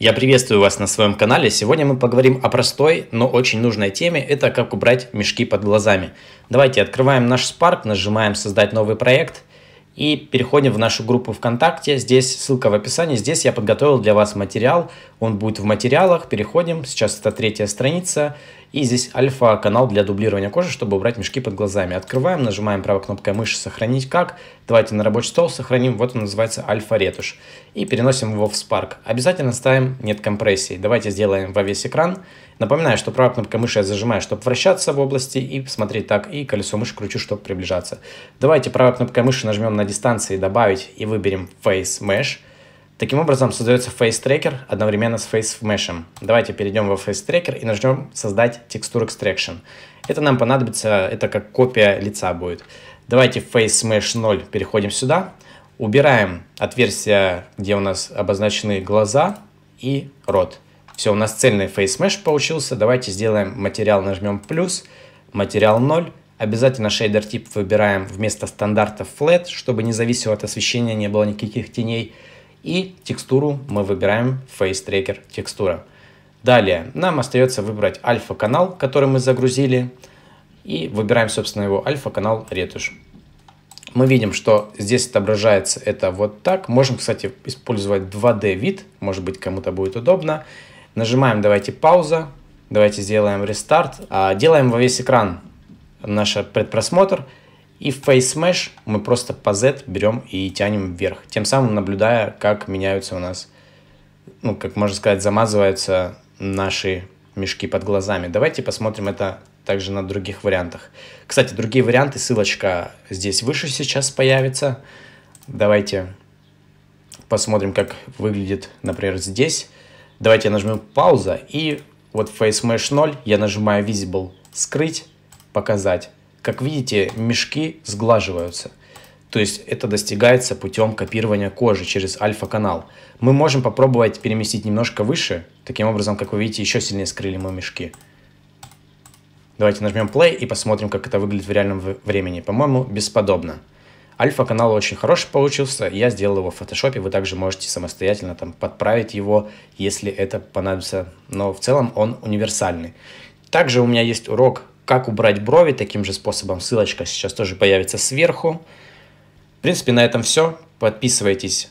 Я приветствую вас на своем канале. Сегодня мы поговорим о простой, но очень нужной теме. Это как убрать мешки под глазами. Давайте открываем наш Spark, нажимаем «Создать новый проект» и переходим в нашу группу ВКонтакте. Здесь ссылка в описании. Здесь я подготовил для вас материал. Он будет в материалах. Переходим. Сейчас это третья страница. И здесь альфа-канал для дублирования кожи, чтобы убрать мешки под глазами. Открываем, нажимаем правой кнопкой мыши «Сохранить как». Давайте на рабочий стол сохраним, вот он называется альфа-ретушь. И переносим его в Spark. Обязательно ставим «Нет компрессии». Давайте сделаем во весь экран. Напоминаю, что правая кнопка мыши я зажимаю, чтобы вращаться в области и смотреть так, и колесо мыши кручу, чтобы приближаться. Давайте правой кнопкой мыши нажмем на дистанции «Добавить» и выберем «Face Mesh». Таким образом создается фейс-трекер одновременно с фейс-мешем. Давайте перейдем во фейс-трекер и нажмем «Создать текстур экстракшн». Это нам понадобится, это как копия лица будет. Давайте в Face Mesh 0 переходим сюда, убираем отверстия, где у нас обозначены глаза и рот. Все, у нас цельный Face Mesh получился. Давайте сделаем материал, нажмем плюс, материал 0. Обязательно шейдер тип выбираем вместо стандарта Flat, e чтобы не зависело от освещения, не было никаких теней. И текстуру мы выбираем Face Tracker текстура. Далее нам остается выбрать альфа-канал, который мы загрузили. И выбираем, собственно, его альфа-канал ретушь. Мы видим, что здесь отображается это вот так. Можем, кстати, использовать 2D вид. Может быть, кому-то будет удобно. Нажимаем, давайте, пауза. Давайте сделаем рестарт. А, делаем во весь экран наш предпросмотр. И в Face Mesh мы просто по Z берем и тянем вверх, тем самым наблюдая, как меняются у нас, ну, как можно сказать, замазываются наши мешки под глазами. Давайте посмотрим это также на других вариантах. Кстати, другие варианты, ссылочка здесь выше сейчас появится. Давайте посмотрим, как выглядит, например, здесь. Давайте нажмем нажму пауза, и вот Face Mesh 0 я нажимаю Visible «Скрыть», «Показать». Как видите, мешки сглаживаются. То есть это достигается путем копирования кожи через альфа-канал. Мы можем попробовать переместить немножко выше. Таким образом, как вы видите, еще сильнее скрыли мы мешки. Давайте нажмем play и посмотрим, как это выглядит в реальном времени. По-моему, бесподобно. Альфа-канал очень хороший получился, я сделал его в фотошопе, вы также можете самостоятельно там подправить его, если это понадобится, но в целом он универсальный. Также у меня есть урок как убрать брови таким же способом. Ссылочка сейчас тоже появится сверху. В принципе, на этом все. Подписывайтесь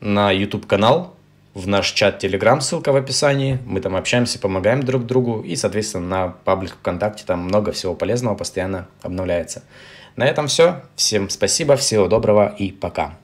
на YouTube-канал, в наш чат Telegram, ссылка в описании. Мы там общаемся, помогаем друг другу. И, соответственно, на паблик ВКонтакте там много всего полезного постоянно обновляется. На этом все. Всем спасибо, всего доброго и пока.